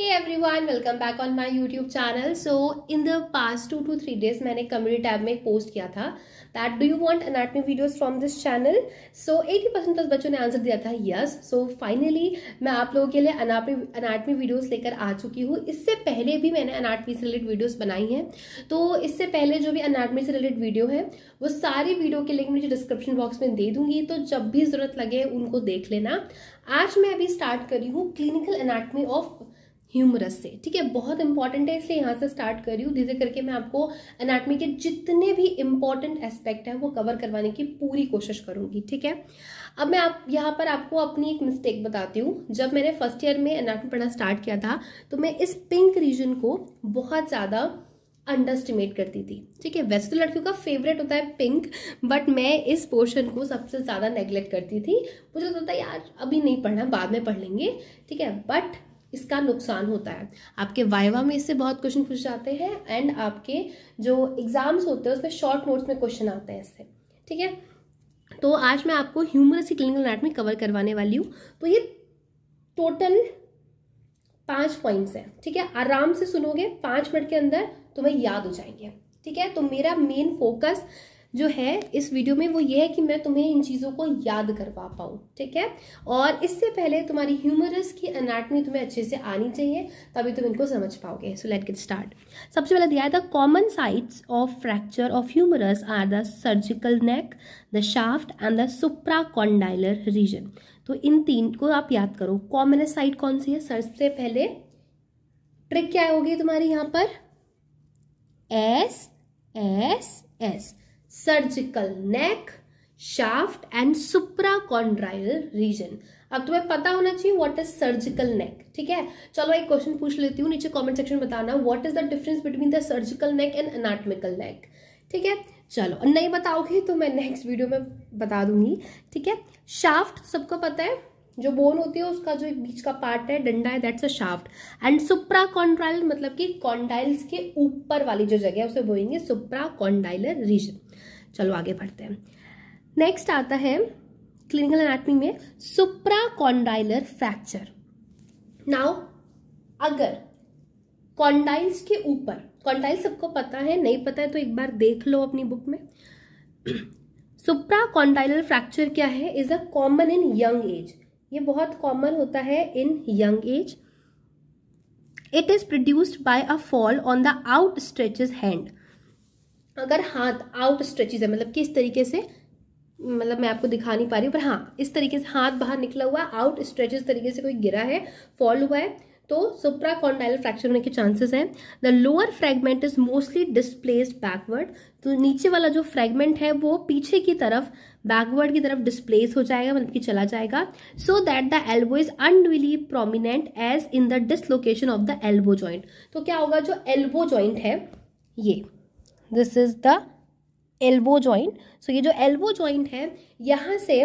Hey everyone welcome back on my YouTube channel so in the past two to three days मैंने community tab में एक post किया था that do you want anatomy videos from this channel so eighty percent plus बच्चों ने answer दिया था yes so finally मैं आप लोगों के लिए अनाटमी अनाटमी वीडियोज लेकर आ चुकी हूँ इससे पहले भी मैंने अनाटमी से रिलेटेड वीडियोज बनाई हैं तो इससे पहले जो भी अनाटमी से रिलेटेड वीडियो है वो सारी वीडियो के लिंक मुझे डिस्क्रिप्शन बॉक्स में दे दूंगी तो जब भी जरूरत लगे उनको देख लेना आज मैं अभी स्टार्ट करी हूँ क्लिनिकल अनाटमी ऑफ ह्यूमरस से ठीक है बहुत इंपॉर्टेंट है इसलिए यहाँ से स्टार्ट कर रही हूँ धीरे करके मैं आपको एनाटमी के जितने भी इंपॉर्टेंट एस्पेक्ट हैं वो कवर करवाने की पूरी कोशिश करूँगी ठीक है अब मैं आप यहाँ पर आपको अपनी एक मिस्टेक बताती हूँ जब मैंने फर्स्ट ईयर में एनाटमी पढ़ना स्टार्ट किया था तो मैं इस पिंक रीजन को बहुत ज़्यादा अंडरस्टिमेट करती थी ठीक है वैसे तो लड़कियों का फेवरेट होता है पिंक बट मैं इस पोर्शन को सबसे ज़्यादा नेग्लेक्ट करती थी मुझे लगता था यार अभी नहीं पढ़ना बाद में पढ़ लेंगे ठीक है बट इसका नुकसान होता है आपके वाइवा में इससे बहुत क्वेश्चन पूछ जाते हैं एंड आपके जो एग्ज़ाम्स होते हैं उसमें शॉर्ट नोट्स में क्वेश्चन आते हैं इससे ठीक है तो आज मैं आपको ह्यूमरस की क्लिनिकल एनाटमी कवर करवाने वाली हूँ तो ये टोटल पाँच पॉइंट्स हैं ठीक है आराम से सुनोगे पाँच मिनट के अंदर तुम्हें याद हो जाएंगे ठीक है तो मेरा मेन फोकस जो है इस वीडियो में वो ये है कि मैं तुम्हें इन चीज़ों को याद करवा पाऊँ ठीक है और इससे पहले तुम्हारी ह्यूमरस की अनाटमी तुम्हें अच्छे से आनी चाहिए तभी तुम इनको समझ पाओगे सो लेट गेट स्टार्ट सबसे पहले दिया है the common sites of fracture of humerus are the surgical neck the shaft and the condylar region तो इन तीन को आप याद करो कॉमन साइट कौन सी है सबसे पहले ट्रिक क्या होगी तुम्हारी यहाँ पर S S S surgical neck shaft and supracondylar region अब तुम्हें पता होना चाहिए व्हाट इज सर्जिकल नेक ठीक है चलो एक क्वेश्चन पूछ लेती हूँ नीचे कमेंट सेक्शन बताना what is the difference between the surgical neck and anatomical neck ठीक है चलो नहीं बताओगे तो मैं नेक्स्ट वीडियो में बता दूंगी ठीक है शाफ्ट सबको पता है जो बोन होती है उसका जो एक बीच का पार्ट है डंडा है that's a shaft and supracondylar मतलब कि कॉन्डाइल्स के ऊपर वाली जो जगह है उसे बोलेंगे सुप्रा कॉन्डाइलर रीजन चलो आगे बढ़ते हैं नेक्स्ट आता है क्लिनिकल एनाटमी में सुप्रा कॉन्डाइलर फ्रैक्चर नाउ अगर कॉन्डाइल्स के ऊपर कॉन्डाइल सबको पता है नहीं पता है तो एक बार देख लो अपनी बुक में सुप्रा कॉन्डाइलर फ्रैक्चर क्या है is a common in young age ये बहुत कॉमन होता है in young age it is produced by a fall on the outstretched hand अगर हाथ आउट स्ट्रेचेज है मतलब किस तरीके से मतलब मैं आपको दिखा नहीं पा रही हूँ पर हाँ इस तरीके से हाथ बाहर निकला हुआ है आउट स्ट्रेचेज तरीके से कोई गिरा है फॉल हुआ है तो सुप्राकॉन्डाइल फ्रैक्चर होने के चांसेस हैं the lower fragment is mostly displaced backward तो नीचे वाला जो फ्रैगमेंट है वो पीछे की तरफ बैकवर्ड की तरफ डिस्प्लेस हो जाएगा मतलब कि चला जाएगा so that the elbow is unduly prominent as in the dislocation of the elbow joint तो क्या होगा जो एल्बो ज्वाइंट है ये this is the elbow joint so ये जो एल्बो ज्वाइंट है यहाँ से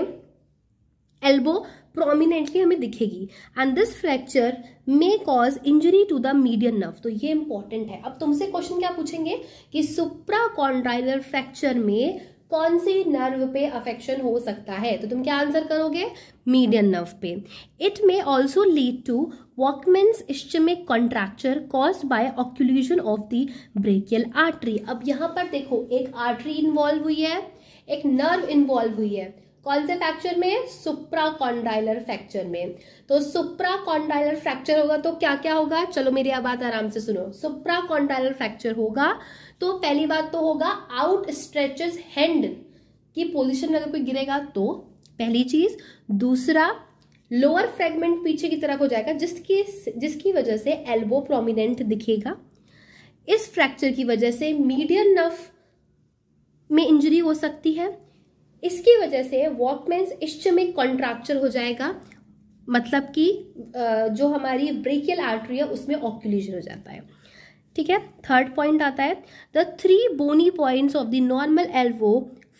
एल्बो प्रोमिनेंटली हमें दिखेगी and this fracture may cause injury to the medium nerve तो ये इंपॉर्टेंट है अब तुमसे क्वेश्चन क्या पूछेंगे कि सुप्रा कॉन्ड्राइलर फ्रैक्चर में कौन से नर्व पे अफेक्शन हो सकता है तो तुम क्या आंसर करोगे मीडियम नर्व पे it may also lead to Volkmann's ischaemic contracture cause by occlusion of the brachial artery अब यहाँ पर देखो एक आर्टरी इन्वॉल्व हुई है एक नर्व इन्वॉल्व हुई है कौन से फ्रैक्चर में सुप्राकॉन्डाइलर फ्रैक्चर में तो सुप्राकॉन्डाइलर फ्रैक्चर होगा तो क्या क्या होगा चलो मेरी आप बात आराम से सुनो सुप्राकॉन्डाइलर फ्रैक्चर होगा तो पहली बात तो होगा आउट स्ट्रेचेस हैंड की पोजिशन में अगर कोई गिरेगा तो पहली चीज दूसरा लोअर फ्रेगमेंट पीछे की तरफ हो जाएगा जिसकी जिसकी वजह से एल्बो प्रोमिनेंट दिखेगा इस फ्रैक्चर की वजह से मीडियम नफ में इंजरी हो सकती है इसकी वजह से वॉकमेन्स इश्चमिक कॉन्ट्रैक्चर हो जाएगा मतलब कि जो हमारी ब्रेकियल आर्टरी है उसमें ऑक्यूलेशन हो जाता है ठीक है थर्ड पॉइंट आता है the three bony points of the normal elbow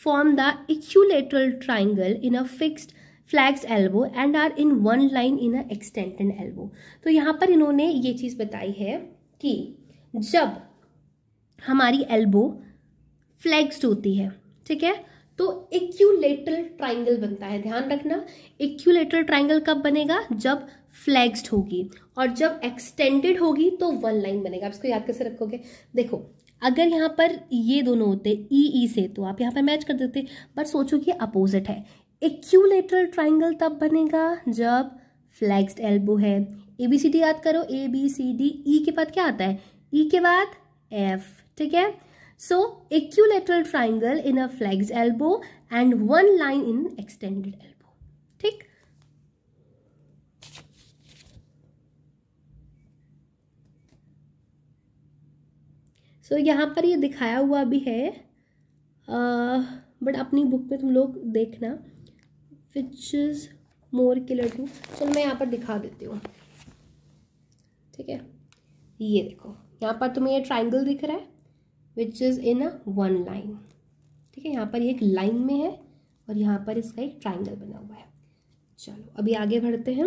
form the equilateral triangle in a fixed flex elbow and are in one line in a extended elbow तो यहाँ पर इन्होंने ये चीज़ बताई है कि जब हमारी एल्बो फ्लैक्स्ड होती है ठीक है तो इक्यूलेटरल ट्राइंगल बनता है ध्यान रखना इक्यूलेटरल ट्राइंगल कब बनेगा जब फ्लैक्स्ड होगी और जब एक्सटेंडेड होगी तो वन लाइन बनेगा आप इसको याद कैसे रखोगे देखो अगर यहाँ पर ये दोनों होते ई e, ई e से तो आप यहाँ पर मैच कर देते पर सोचो कि अपोजिट है इक्यूलेटरल ट्राइंगल तब बनेगा जब फ्लैक्स्ड एल्बो है ए बी सी डी याद करो A B C D E के बाद क्या आता है ई e के बाद एफ ठीक है So equilateral triangle in a flexed elbow and one line in extended elbow. ठीक सो so, यहाँ पर ये यह दिखाया हुआ भी है बट अपनी बुक में तुम लोग देखना which is more clearer to चलो मैं यहाँ पर दिखा देती हूँ ठीक है ये देखो यहाँ पर तुम्हें ये ट्राइंगल दिख रहा है which is in a one line ठीक है यहाँ पर ये एक लाइन में है और यहाँ पर इसका एक ट्राइंगल बना हुआ है चलो अभी आगे बढ़ते हैं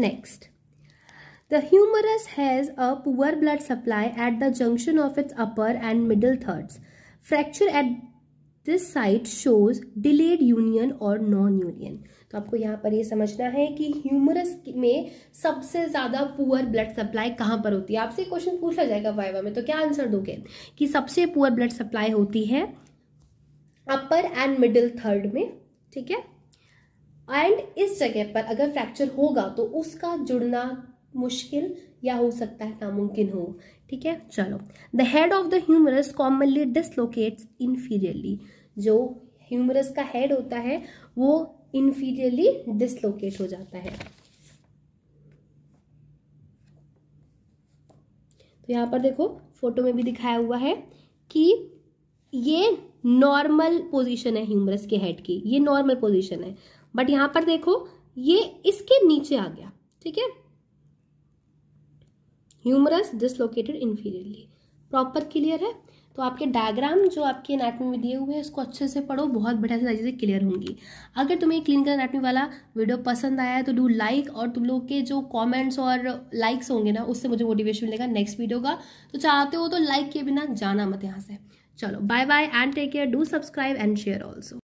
next the humerus has a poor blood supply at the junction of its upper and middle thirds fracture at this site shows delayed union or non union तो आपको यहाँ पर ये समझना है कि ह्यूमरस में सबसे ज़्यादा पुअर ब्लड सप्लाई कहाँ पर होती है आपसे क्वेश्चन पूछा जाएगा वाइवा में तो क्या आंसर दोगे कि सबसे पुअर ब्लड सप्लाई होती है अपर एंड मिडिल थर्ड में ठीक है एंड इस जगह पर अगर फ्रैक्चर होगा तो उसका जुड़ना मुश्किल या हो सकता है नामुमकिन हो ठीक है चलो the head of the humerus commonly dislocates inferiorly जो ह्यूमरस का हेड होता है वो इन्फीरियरली डिसलोकेट हो जाता है तो यहाँ पर देखो फोटो में भी दिखाया हुआ है कि ये नॉर्मल पोजीशन है ह्यूमरस के हेड की ये नॉर्मल पोजीशन है बट यहाँ पर देखो ये इसके नीचे आ गया ठीक है humerus dislocated inferiorly proper clear है तो आपके डायग्राम जो आपके एनाटमी में दिए हुए हैं उसको अच्छे से पढ़ो बहुत बढ़िया से चीज़ें क्लियर होंगी अगर तुम्हें क्लिनिकल एनाटमी वाला वीडियो पसंद आया है तो डू लाइक और तुम लोग के जो कमेंट्स और लाइक्स होंगे ना उससे मुझे मोटिवेशन मिलेगा नेक्स्ट वीडियो का तो चाहते हो तो लाइक किए बिना जाना मत यहाँ से चलो bye bye and take care do subscribe and share also